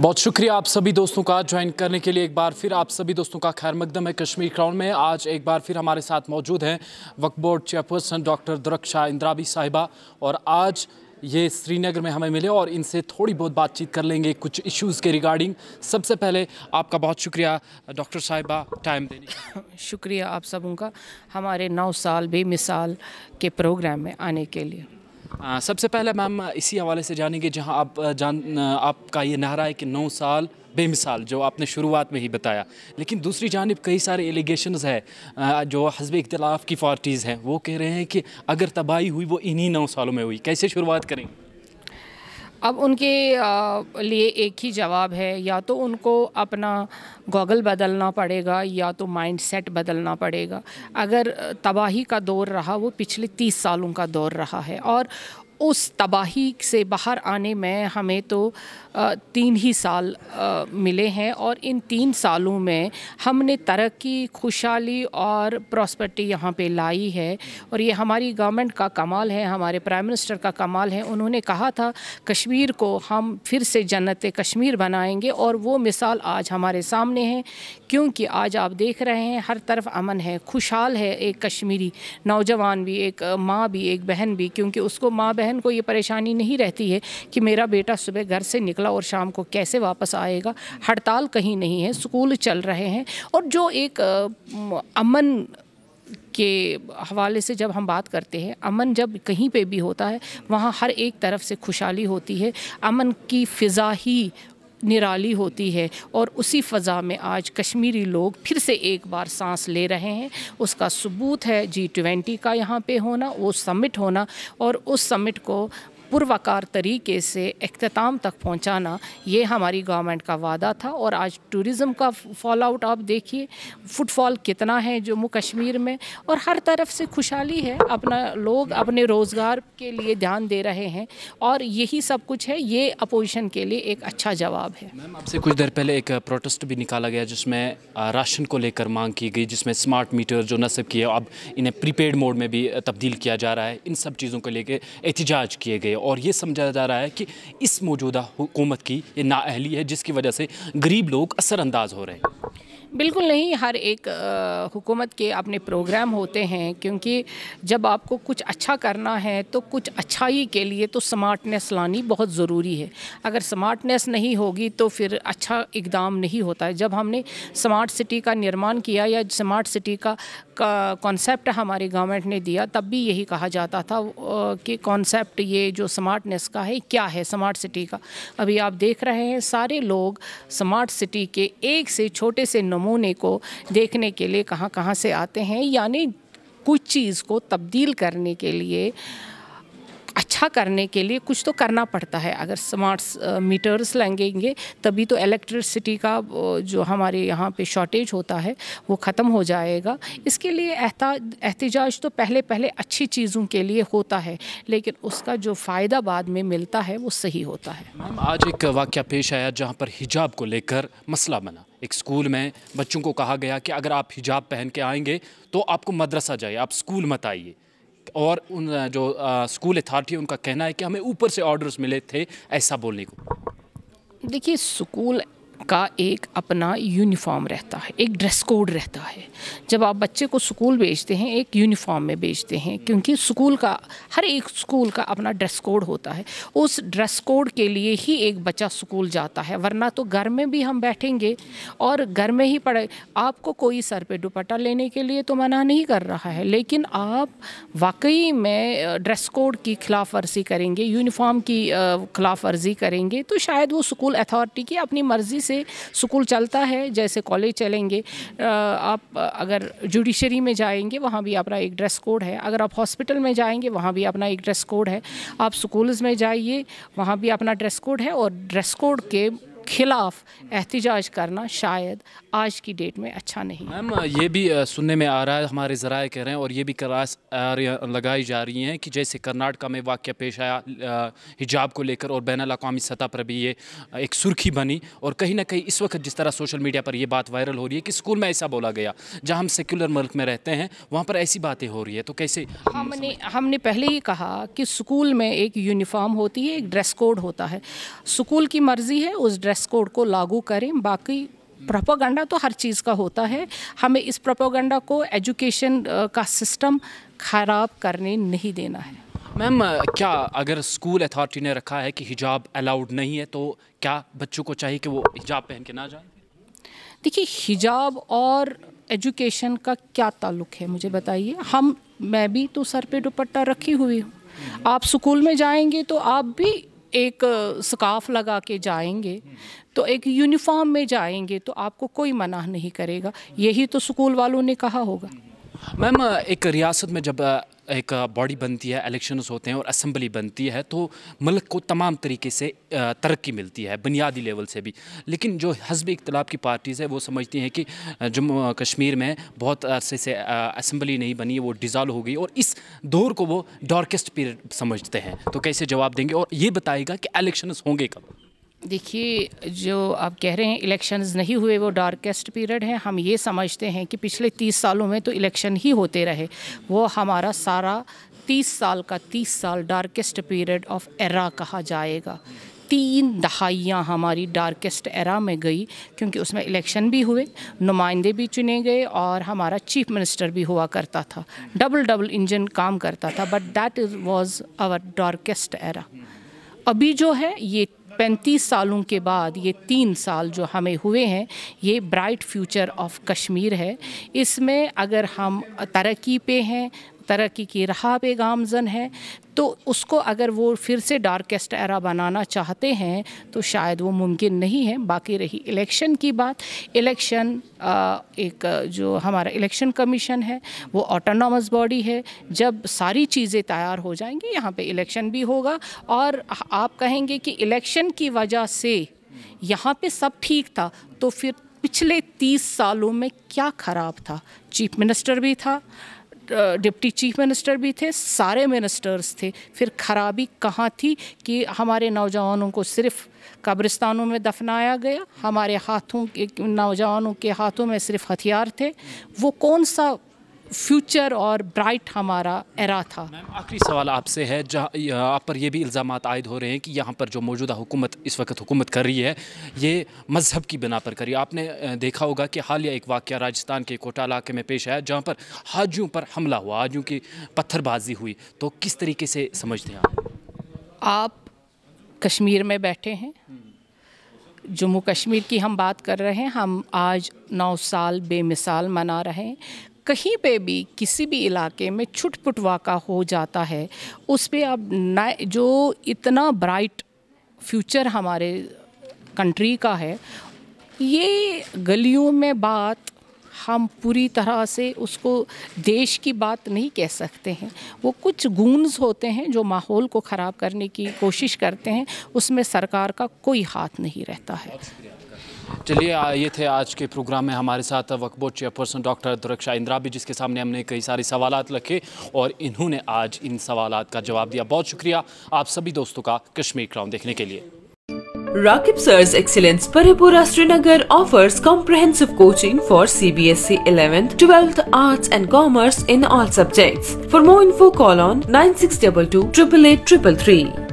बहुत शुक्रिया आप सभी दोस्तों का ज्वाइन करने के लिए एक बार फिर आप सभी दोस्तों का खैर मकदम है कश्मीर क्राउन में आज एक बार फिर हमारे साथ मौजूद हैं वक्फ board chairperson doctor Darakhshan Andrabi साहिबा और आज ये श्रीनगर में हमें मिले और इनसे थोड़ी बहुत बातचीत कर लेंगे कुछ इश्यूज़ के रिगार्डिंग सबसे पहले आपका बहुत शुक्रिया डॉक्टर साहिबा टाइम देने शुक्रिया आप सबों का हमारे नौ साल बेमिसाल के प्रोग्राम में आने के लिए सबसे पहले मैम इसी हवाले से जानेंगे जहां आप जान आपका ये नारा है कि नौ साल बेमिसाल जो आपने शुरुआत में ही बताया लेकिन दूसरी जानब कई सारे एलिगेशन है जो हजब इख्तलाफ की पार्टीज़ हैं वो कह रहे हैं कि अगर तबाही हुई वो इन्हीं नौ सालों में हुई कैसे शुरुआत करेंगे अब उनके लिए एक ही जवाब है या तो उनको अपना गॉगल बदलना पड़ेगा या तो माइंडसेट बदलना पड़ेगा अगर तबाही का दौर रहा वो पिछले तीस सालों का दौर रहा है और उस तबाही से बाहर आने में हमें तो तीन ही साल मिले हैं और इन तीन सालों में हमने तरक्की खुशहाली और प्रॉस्पर्टी यहाँ पे लाई है और ये हमारी गवर्नमेंट का कमाल है हमारे प्राइम मिनिस्टर का कमाल है उन्होंने कहा था कश्मीर को हम फिर से जन्नत कश्मीर बनाएंगे और वो मिसाल आज हमारे सामने है क्योंकि आज आप देख रहे हैं हर तरफ अमन है खुशहाल है एक कश्मीरी नौजवान भी एक माँ भी एक बहन भी क्योंकि उसको माँ बहन बहन को ये परेशानी नहीं रहती है कि मेरा बेटा सुबह घर से निकला और शाम को कैसे वापस आएगा हड़ताल कहीं नहीं है स्कूल चल रहे हैं और जो एक अमन के हवाले से जब हम बात करते हैं अमन जब कहीं पे भी होता है वहाँ हर एक तरफ से खुशहाली होती है अमन की फ़िज़ा ही निराली होती है और उसी फ़ज़ा में आज कश्मीरी लोग फिर से एक बार सांस ले रहे हैं उसका सबूत है जी ट्वेंटी का यहाँ पे होना वो समिट होना और उस समिट को पुरवकार तरीके से अख्ताम तक पहुंचाना ये हमारी गवर्नमेंट का वादा था और आज टूरिज़्म का फॉल आउट आप देखिए फुटफॉल कितना है जम्मू कश्मीर में और हर तरफ से खुशहाली है अपना लोग अपने रोज़गार के लिए ध्यान दे रहे हैं और यही सब कुछ है ये अपोजिशन के लिए एक अच्छा जवाब है मैम आपसे कुछ देर पहले एक प्रोटेस्ट भी निकाला गया जिसमें राशन को लेकर मांग की गई जिसमें स्मार्ट मीटर जो नस्ब किए अब इन्हें प्रीपेड मोड में भी तब्दील किया जा रहा है इन सब चीज़ों को लेकर एहतजाज किए गए और ये समझा जा रहा है कि इस मौजूदा हुकूमत की ये नाअहली है जिसकी वजह से गरीब लोग असरअंदाज हो रहे हैं बिल्कुल नहीं हर एक हुकूमत के अपने प्रोग्राम होते हैं क्योंकि जब आपको कुछ अच्छा करना है तो कुछ अच्छाई के लिए तो स्मार्टनेस लानी बहुत ज़रूरी है अगर स्मार्टनेस नहीं होगी तो फिर अच्छा इकदाम नहीं होता है जब हमने स्मार्ट सिटी का निर्माण किया या स्मार्ट सिटी का कॉन्सेप्ट हमारे गवर्नमेंट ने दिया तब भी यही कहा जाता था कि कॉन्सेप्ट ये जो स्मार्टनेस का है क्या है स्मार्ट सिटी का अभी आप देख रहे हैं सारे लोग स्मार्ट सिटी के एक से छोटे से नुमा नमूने को देखने के लिए कहाँ कहाँ से आते हैं यानी कुछ चीज़ को तब्दील करने के लिए अच्छा करने के लिए कुछ तो करना पड़ता है अगर स्मार्ट मीटर्स लगेंगे तभी तो इलेक्ट्रिसिटी का जो हमारे यहाँ पे शॉर्टेज होता है वो ख़त्म हो जाएगा इसके लिए एहतजाज तो पहले पहले अच्छी चीज़ों के लिए होता है लेकिन उसका जो फ़ायदा बाद में मिलता है वो सही होता है आज एक वाक्य पेश आया जहाँ पर हिजाब को लेकर मसला बना एक स्कूल में बच्चों को कहा गया कि अगर आप हिजाब पहन के आएंगे तो आपको मदरसा जाइए आप स्कूल मत आइए और उन जो आ, स्कूल अथॉरिटी उनका कहना है कि हमें ऊपर से ऑर्डर्स मिले थे ऐसा बोलने को देखिए स्कूल का एक अपना यूनिफॉर्म रहता है एक ड्रेस कोड रहता है जब आप बच्चे को स्कूल भेजते हैं एक यूनिफॉर्म में भेजते हैं क्योंकि स्कूल का हर एक स्कूल का अपना ड्रेस कोड होता है उस ड्रेस कोड के लिए ही एक बच्चा स्कूल जाता है वरना तो घर में भी हम बैठेंगे और घर में ही पढ़े आपको कोई सर पर दुपट्टा लेने के लिए तो मना नहीं कर रहा है लेकिन आप वाकई में ड्रेस कोड की खिलाफ वर्जी करेंगे यूनिफॉर्म की खिलाफ वर्जी करेंगे तो शायद वो स्कूल अथॉरिटी की अपनी मर्ज़ी से स्कूल चलता है जैसे कॉलेज चलेंगे आप अगर जुडिशरी में जाएंगे वहाँ भी अपना एक ड्रेस कोड है अगर आप हॉस्पिटल में जाएंगे वहाँ भी अपना एक ड्रेस कोड है आप स्कूल्स में जाइए वहाँ भी अपना ड्रेस कोड है और ड्रेस कोड के खिलाफ एहतजाज करना शायद आज की डेट में अच्छा नहीं मैम ये भी सुनने में आ रहा है हमारे ज़रा कह रहे हैं और ये भी क्लास लगाई जा रही हैं कि जैसे कर्नाटका में वाक्य पेश आया हिजाब को लेकर और बैन अवी सतह पर भी ये एक सुर्खी बनी और कहीं ना कहीं इस वक्त जिस तरह सोशल मीडिया पर यह बात वायरल हो रही है कि स्कूल में ऐसा बोला गया जहाँ हम सेक्युलर मुल्क में रहते हैं वहाँ पर ऐसी बातें हो रही है तो कैसे हमने हमने पहले ही कहा कि स्कूल में एक यूनिफॉर्म होती है एक ड्रेस कोड होता है स्कूल की मर्ज़ी है उस ड्रेस ड्रेस कोड को लागू करें बाकी प्रोपोगंडा तो हर चीज़ का होता है हमें इस प्रोपोगंडा को एजुकेशन का सिस्टम खराब करने नहीं देना है मैम क्या अगर स्कूल अथॉरिटी ने रखा है कि हिजाब अलाउड नहीं है तो क्या बच्चों को चाहिए कि वो हिजाब पहन के ना जाए देखिए हिजाब और एजुकेशन का क्या ताल्लुक है मुझे बताइए हम मैं भी तो सर पे दुपट्टा रखी हुई हूँ आप स्कूल में जाएंगे तो आप भी एक स्काफ लगा के जाएंगे तो एक यूनिफॉर्म में जाएंगे तो आपको कोई मना नहीं करेगा यही तो स्कूल वालों ने कहा होगा मैम एक रियासत में जब एक बॉडी बनती है इलेक्शंस होते हैं और असम्बली बनती है तो मुल्क को तमाम तरीके से तरक्की मिलती है बुनियादी लेवल से भी लेकिन जो हजब इख्तलाफ की पार्टीज़ है वो समझती हैं कि जम्मू कश्मीर में बहुत अरसे से असम्बली नहीं बनी वो डिज़ाल्व हो गई और इस दौर को वो डार्केस्ट पीरियड समझते हैं तो कैसे जवाब देंगे और ये बताएगा कि इलेक्शंस होंगे कब देखिए जो आप कह रहे हैं इलेक्शंस नहीं हुए वो डार्केस्ट पीरियड है हम ये समझते हैं कि पिछले तीस सालों में तो इलेक्शन ही होते रहे वो हमारा सारा तीस साल का तीस साल डार्केस्ट पीरियड ऑफ एरा कहा जाएगा तीन दहाइयाँ हमारी डार्केस्ट एरा में गई क्योंकि उसमें इलेक्शन भी हुए नुमाइंदे भी चुने गए और हमारा चीफ मिनिस्टर भी हुआ करता था डबल डबल इंजन काम करता था but that is was our darkest era अभी जो है ये 35 सालों के बाद ये तीन साल जो हमें हुए हैं ये ब्राइट फ्यूचर ऑफ कश्मीर है इसमें अगर हम तरक्की पे हैं तरक्की की रहाब गामजन है तो उसको अगर वो फिर से डार्केस्ट एरा बनाना चाहते हैं तो शायद वो मुमकिन नहीं है बाकी रही इलेक्शन की बात इलेक्शन एक जो हमारा इलेक्शन कमीशन है वो ऑटोनॉमस बॉडी है जब सारी चीज़ें तैयार हो जाएंगी यहाँ पे इलेक्शन भी होगा और आप कहेंगे कि इलेक्शन की वजह से यहाँ पे सब ठीक था तो फिर पिछले तीस सालों में क्या ख़राब था चीफ मिनिस्टर भी था डिप्टी चीफ मिनिस्टर भी थे सारे मिनिस्टर्स थे फिर खराबी कहाँ थी कि हमारे नौजवानों को सिर्फ कब्रिस्तानों में दफनाया गया हमारे हाथों के नौजवानों के हाथों में सिर्फ हथियार थे वो कौन सा फ्यूचर और ब्राइट हमारा एरा था आखिरी सवाल आपसे है जहाँ आप पर यह भी इल्ज़ाम आयद हो रहे हैं कि यहाँ पर जो मौजूदा हुकूमत इस वक्त हुकूमत कर रही है ये मजहब की बिना पर करी आपने देखा होगा कि हालिया एक वाक्य राजस्थान के कोटा इलाके में पेश आया जहाँ पर हाजियों पर हमला हुआ हाजियों की पत्थरबाजी हुई तो किस तरीके से समझते हैं आप आप कश्मीर में बैठे हैं जम्मू कश्मीर की हम बात कर रहे हैं हम आज नौ साल बेमिसाल मना रहे हैं कहीं पे भी किसी भी इलाके में छुट वाक़ा हो जाता है उस पर अब जो इतना ब्राइट फ्यूचर हमारे कंट्री का है ये गलियों में बात हम पूरी तरह से उसको देश की बात नहीं कह सकते हैं वो कुछ गूंज होते हैं जो माहौल को ख़राब करने की कोशिश करते हैं उसमें सरकार का कोई हाथ नहीं रहता है चलिए ये थे आज के प्रोग्राम में हमारे साथ वकबोर्ड chairperson doctor Darakhshan Andrabi जिसके सामने हमने कई सारे सवाल रखे और इन्होंने आज इन सवाल का जवाब दिया बहुत शुक्रिया आप सभी दोस्तों का कश्मीर क्राउन देखने के लिए Rakib sir excellence Parimpora Srinagar offers comprehensive coaching for C B S E eleventh twelfth arts and commerce in all subject for more info call on nine six double two triple eight triple three